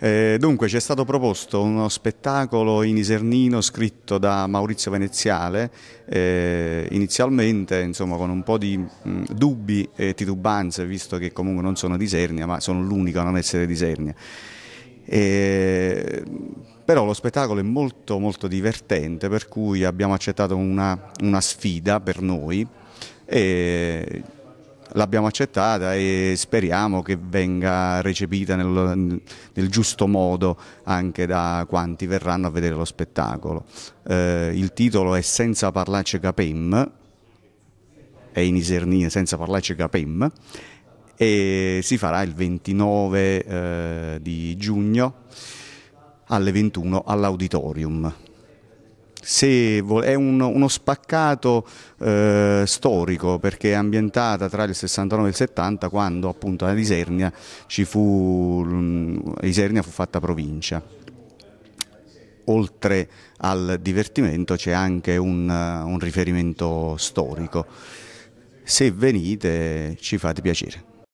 Eh, dunque ci è stato proposto uno spettacolo in isernino scritto da Maurizio Veneziale, eh, inizialmente insomma, con un po' di mh, mm, dubbi e titubanze, visto che comunque non sono di Sernia, ma sono l'unico a non essere di Sernia. Eh, però lo spettacolo è molto molto divertente, per cui abbiamo accettato una, una sfida per noi e l'abbiamo accettata e speriamo che venga recepita nel, nel, giusto modo anche da quanti verranno a vedere lo spettacolo. Eh, il titolo è Senza parlarci capem, è in Isernia Senza parlarci capem e si farà il 29 eh, di giugno alle 21 all'auditorium se è un, uno spaccato eh, storico perché è ambientata tra il 69 e il 70 quando appunto ad Isernia, fu, Isernia fu fatta provincia. Oltre al divertimento c'è anche un, un riferimento storico. Se venite ci fate piacere.